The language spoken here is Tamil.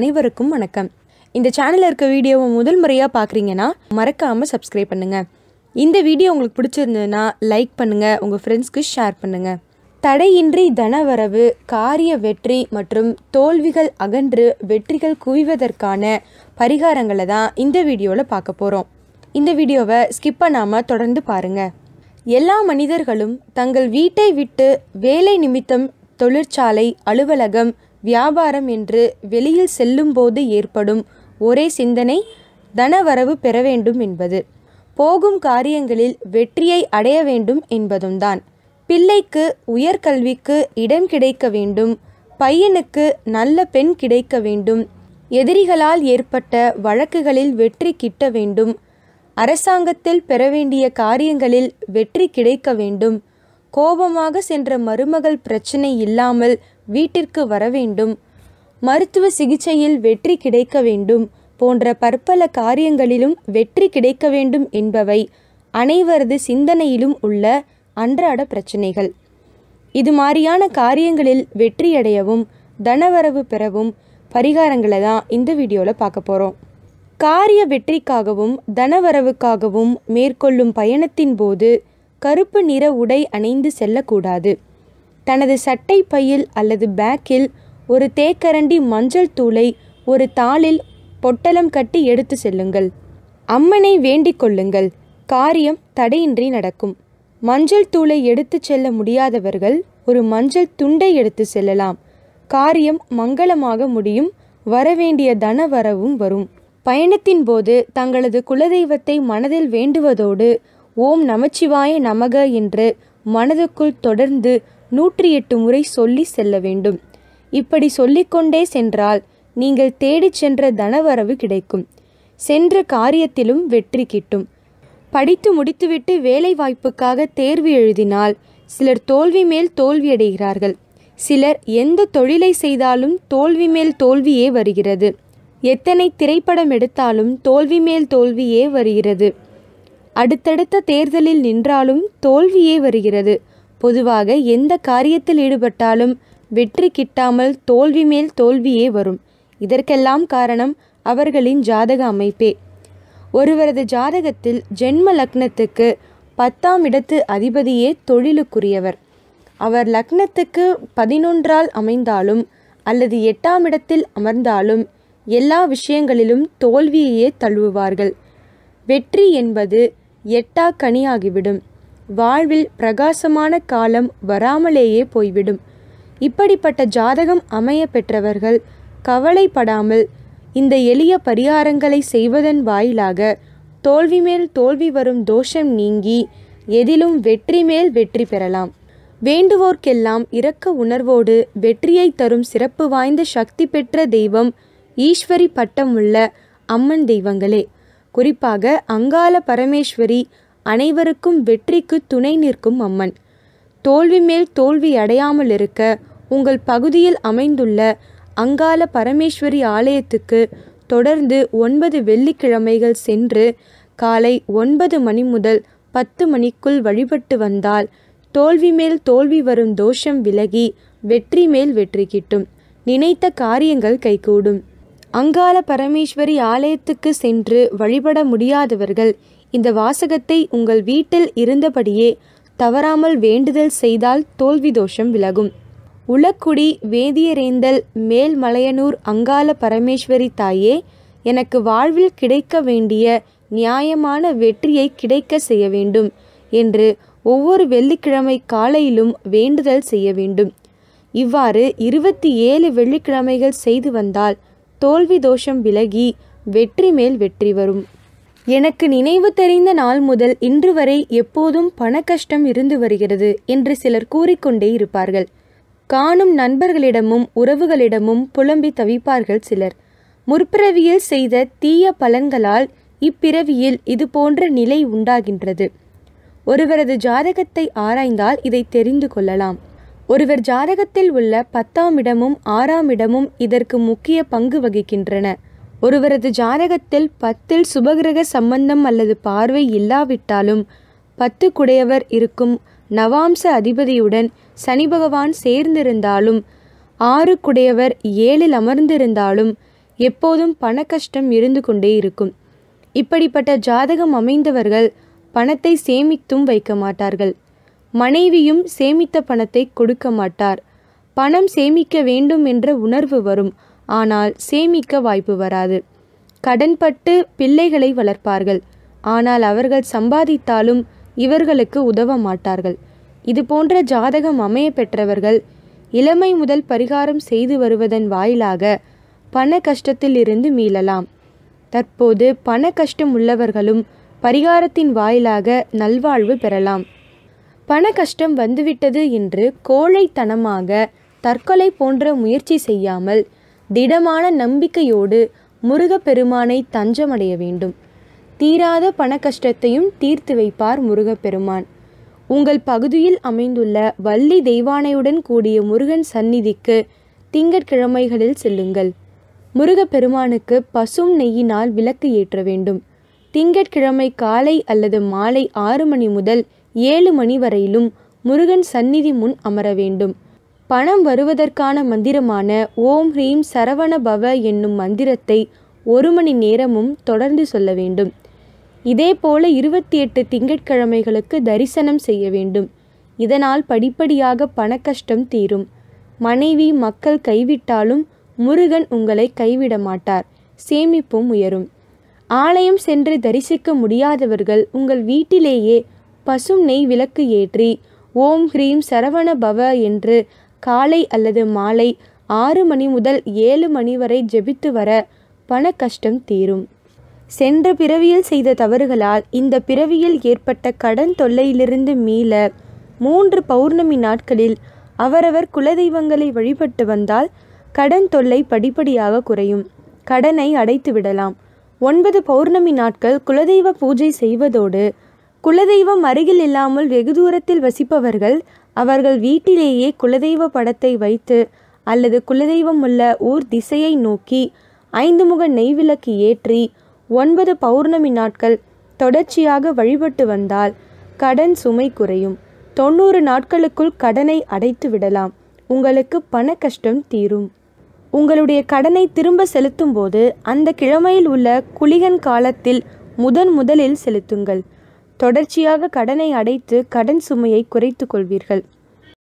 அனைவருக்கும் வணக்கம் இந்த சேனலில் இருக்க வீடியோவை முதல் முறையாக பார்க்குறீங்கன்னா மறக்காமல் சப்ஸ்கிரைப் பண்ணுங்கள் இந்த வீடியோ உங்களுக்கு பிடிச்சிருந்ததுன்னா லைக் பண்ணுங்கள் உங்கள் ஃப்ரெண்ட்ஸ்க்கு ஷேர் பண்ணுங்கள் தடையின்றி தனவரவு காரிய வெற்றி மற்றும் தோல்விகள் அகன்று வெற்றிகள் குவிவதற்கான பரிகாரங்களை தான் இந்த வீடியோவில் பார்க்க போகிறோம் இந்த வீடியோவை ஸ்கிப் பண்ணாமல் தொடர்ந்து பாருங்கள் எல்லா மனிதர்களும் தங்கள் வீட்டை விட்டு வேலை நிமித்தம் தொழிற்சாலை அலுவலகம் வியாபாரம் என்று வெளியில் செல்லும்போது ஏற்படும் ஒரே சிந்தனை தனவரவு பெற வேண்டும் என்பது போகும் காரியங்களில் வெற்றியை அடைய வேண்டும் என்பதும்தான் பிள்ளைக்கு உயர்கல்விக்கு இடம் கிடைக்க வேண்டும் பையனுக்கு நல்ல பெண் கிடைக்க வேண்டும் எதிரிகளால் ஏற்பட்ட வழக்குகளில் வெற்றி கிட்ட வேண்டும் அரசாங்கத்தில் பெற வேண்டிய காரியங்களில் வெற்றி கிடைக்க வேண்டும் கோபமாக சென்ற மருமகள் பிரச்சனை இல்லாமல் வீட்டிற்கு வர வேண்டும் மருத்துவ சிகிச்சையில் வெற்றி கிடைக்க வேண்டும் போன்ற பற்பல காரியங்களிலும் வெற்றி கிடைக்க வேண்டும் என்பவை அனைவரது சிந்தனையிலும் உள்ள அன்றாட பிரச்சனைகள் இது மாதிரியான காரியங்களில் வெற்றியடையவும் தனவரவு பெறவும் பரிகாரங்களை தான் இந்த வீடியோவில் பார்க்க போகிறோம் காரிய வெற்றிக்காகவும் தனவரவுக்காகவும் மேற்கொள்ளும் பயணத்தின் போது கருப்பு நிற உடை அணிந்து செல்லக்கூடாது தனது சட்டை பையில் அல்லது பேக்கில் ஒரு தேக்கரண்டி மஞ்சள் தூளை ஒரு தாளில் பொட்டலம் கட்டி எடுத்து செல்லுங்கள் அம்மனை வேண்டிக் கொள்ளுங்கள் காரியம் தடையின்றி நடக்கும் மஞ்சள் தூளை எடுத்து செல்ல முடியாதவர்கள் ஒரு மஞ்சள் துண்டை எடுத்து செல்லலாம் காரியம் மங்களமாக முடியும் வரவேண்டிய தன வரவும் வரும் பயணத்தின் போது தங்களது குலதெய்வத்தை மனதில் வேண்டுவதோடு ஓம் நமச்சிவாய நமக என்று மனதுக்குள் தொடர்ந்து நூற்றி எட்டு முறை சொல்லி செல்ல வேண்டும் இப்படி சொல்லிக்கொண்டே சென்றால் நீங்கள் தேடிச் சென்ற தனவரவு கிடைக்கும் சென்ற காரியத்திலும் வெற்றி கிட்டும் படித்து முடித்துவிட்டு வேலை வாய்ப்புக்காக தேர்வு எழுதினால் சிலர் தோல்வி மேல் தோல்வியடைகிறார்கள் சிலர் எந்த தொழிலை செய்தாலும் தோல்வி மேல் தோல்வியே வருகிறது எத்தனை திரைப்படம் எடுத்தாலும் தோல்வி மேல் தோல்வியே வருகிறது அடுத்தடுத்த தேர்தலில் நின்றாலும் தோல்வியே வருகிறது பொதுவாக எந்த காரியத்தில் ஈடுபட்டாலும் வெற்றி கிட்டாமல் தோல்வி மேல் தோல்வியே வரும் இதற்கெல்லாம் காரணம் அவர்களின் ஜாதக அமைப்பே ஒருவரது ஜாதகத்தில் ஜென்ம லக்னத்துக்கு பத்தாம் இடத்து அதிபதியே தொழிலுக்குரியவர் அவர் லக்னத்துக்கு பதினொன்றால் அமைந்தாலும் அல்லது எட்டாம் இடத்தில் அமர்ந்தாலும் எல்லா விஷயங்களிலும் தோல்வியையே தழுவுவார்கள் வெற்றி என்பது எட்டா கனியாகிவிடும் வாழ்வில் பிரகாசமான காலம் வராமலேயே போய்விடும் இப்படிப்பட்ட ஜாதகம் அமைய பெற்றவர்கள் கவலைப்படாமல் இந்த எளிய பரிகாரங்களை செய்வதன் வாயிலாக தோல்வி மேல் தோல்வி வரும் தோஷம் நீங்கி எதிலும் வெற்றி மேல் வெற்றி பெறலாம் வேண்டுவோர்க்கெல்லாம் இரக்க உணர்வோடு வெற்றியை தரும் சிறப்பு வாய்ந்த சக்தி பெற்ற தெய்வம் ஈஸ்வரி பட்டம் உள்ள அம்மன் தெய்வங்களே குறிப்பாக அங்கால பரமேஸ்வரி அனைவருக்கும் வெற்றிக்கு துணை நிற்கும் அம்மன் தோல்வி மேல் தோல்வி அடையாமல் இருக்க உங்கள் பகுதியில் அமைந்துள்ள அங்காள பரமேஸ்வரி ஆலயத்துக்கு தொடர்ந்து ஒன்பது வெள்ளிக்கிழமைகள் சென்று காலை ஒன்பது மணி முதல் பத்து மணிக்குள் வழிபட்டு வந்தால் தோல்வி மேல் தோல்வி வரும் தோஷம் விலகி வெற்றி மேல் வெற்றி கிட்டும் நினைத்த காரியங்கள் கைகூடும் அங்காள பரமேஸ்வரி ஆலயத்துக்கு சென்று வழிபட முடியாதவர்கள் இந்த வாசகத்தை உங்கள் வீட்டில் இருந்தபடியே தவறாமல் வேண்டுதல் செய்தால் தோல்வி தோஷம் விலகும் உளக்குடி வேதியரேந்தல் மேல் மலையனூர் அங்கால பரமேஸ்வரி தாயே எனக்கு வாழ்வில் கிடைக்க வேண்டிய நியாயமான வெற்றியை கிடைக்க செய்ய வேண்டும் என்று ஒவ்வொரு வெள்ளிக்கிழமை காலையிலும் வேண்டுதல் செய்ய வேண்டும் இவ்வாறு இருபத்தி ஏழு வெள்ளிக்கிழமைகள் செய்து வந்தால் தோல்வி தோஷம் விலகி வெற்றி மேல் வெற்றி வரும் எனக்கு நினைவு தெரிந்த நாள் முதல் இன்று வரை எப்போதும் பண கஷ்டம் இருந்து வருகிறது என்று சிலர் கூறிக்கொண்டே இருப்பார்கள் காணும் நண்பர்களிடமும் உறவுகளிடமும் புலம்பி தவிப்பார்கள் சிலர் முற்பிறவியில் செய்த தீய பலன்களால் இப்பிறவியில் இது போன்ற நிலை உண்டாகின்றது ஒருவரது ஜாதகத்தை ஆராய்ந்தால் இதை தெரிந்து கொள்ளலாம் ஒருவர் ஜாதகத்தில் உள்ள பத்தாம் இடமும் ஆறாம் இடமும் இதற்கு முக்கிய பங்கு வகிக்கின்றன ஒருவரது ஜாதகத்தில் பத்தில் சுபகிரக சம்பந்தம் அல்லது பார்வை இல்லாவிட்டாலும் பத்து குடையவர் இருக்கும் நவாம்ச அதிபதியுடன் சனி பகவான் சேர்ந்திருந்தாலும் ஆறு குடையவர் ஏழில் அமர்ந்திருந்தாலும் எப்போதும் பண கஷ்டம் இருந்து கொண்டே இருக்கும் இப்படிப்பட்ட ஜாதகம் அமைந்தவர்கள் பணத்தை சேமித்தும் வைக்க மாட்டார்கள் மனைவியும் சேமித்த பணத்தை கொடுக்க மாட்டார் பணம் சேமிக்க வேண்டும் என்ற உணர்வு வரும் ஆனால் சேமிக்க வாய்ப்பு வராது கடன்பட்டு பிள்ளைகளை வளர்ப்பார்கள் ஆனால் அவர்கள் சம்பாதித்தாலும் இவர்களுக்கு உதவ மாட்டார்கள் இது போன்ற ஜாதகம் அமைய பெற்றவர்கள் இளமை முதல் பரிகாரம் செய்து வருவதன் வாயிலாக பண கஷ்டத்திலிருந்து மீளலாம் தற்போது பண கஷ்டம் உள்ளவர்களும் பரிகாரத்தின் வாயிலாக நல்வாழ்வு பெறலாம் பண கஷ்டம் வந்துவிட்டது என்று கோழைத்தனமாக தற்கொலை போன்ற முயற்சி செய்யாமல் திடமான நம்பிக்கையோடு முருகப்பெருமானை தஞ்சமடைய வேண்டும் தீராத பண கஷ்டத்தையும் தீர்த்து வைப்பார் முருகப்பெருமான் உங்கள் பகுதியில் அமைந்துள்ள வள்ளி தெய்வானையுடன் கூடிய முருகன் சந்நிதிக்கு திங்கட்கிழமைகளில் செல்லுங்கள் முருகப்பெருமானுக்கு பசும் நெய்யினால் விளக்கு ஏற்ற வேண்டும் திங்கட்கிழமை காலை அல்லது மாலை ஆறு மணி முதல் ஏழு மணி வரையிலும் முருகன் சந்நிதி முன் அமர வேண்டும் பணம் வருவதற்கான மந்திரமான ஓம் ஹ்ரீம் சரவண பவ என்னும் மந்திரத்தை ஒரு மணி நேரமும் தொடர்ந்து சொல்ல வேண்டும் இதேபோல இருபத்தி எட்டு திங்கட்கிழமைகளுக்கு தரிசனம் செய்ய வேண்டும் இதனால் படிப்படியாக பணக்கஷ்டம் தீரும் மனைவி மக்கள் கைவிட்டாலும் முருகன் உங்களை கைவிட மாட்டார் சேமிப்பும் உயரும் ஆலயம் சென்று தரிசிக்க முடியாதவர்கள் உங்கள் வீட்டிலேயே பசும் நெய் விளக்கு ஏற்றி ஓம் ஹ்ரீம் சரவண பவ என்று காலை அல்லது மாலை ஆறு மணி முதல் ஏழு மணி வரை ஜெபித்து வர பண கஷ்டம் தீரும் சென்ற பிறவியில் செய்த தவறுகளால் இந்த பிறவியில் ஏற்பட்ட கடன் தொல்லையிலிருந்து மீள மூன்று பௌர்ணமி நாட்களில் அவரவர் குலதெய்வங்களை வழிபட்டு வந்தால் கடன் தொல்லை படிப்படியாக குறையும் கடனை அடைத்து விடலாம் ஒன்பது பௌர்ணமி நாட்கள் குலதெய்வ பூஜை செய்வதோடு குலதெய்வம் அருகில் இல்லாமல் வெகு தூரத்தில் வசிப்பவர்கள் அவர்கள் வீட்டிலேயே குலதெய்வ படத்தை வைத்து அல்லது குலதெய்வம் உள்ள ஊர் திசையை நோக்கி ஐந்து முக நெய்விளக்கு ஏற்றி ஒன்பது பௌர்ணமி நாட்கள் தொடர்ச்சியாக வழிபட்டு வந்தால் கடன் சுமை குறையும் தொண்ணூறு நாட்களுக்குள் கடனை அடைத்து விடலாம் உங்களுக்கு பண கஷ்டம் தீரும் உங்களுடைய கடனை திரும்ப செலுத்தும் போது அந்த கிழமையில் உள்ள குளிகன் காலத்தில் முதன் முதலில் செலுத்துங்கள் தொடர்ச்சியாக கடனை அடைத்து கடன் சுமையை குறைத்து கொள்வீர்கள்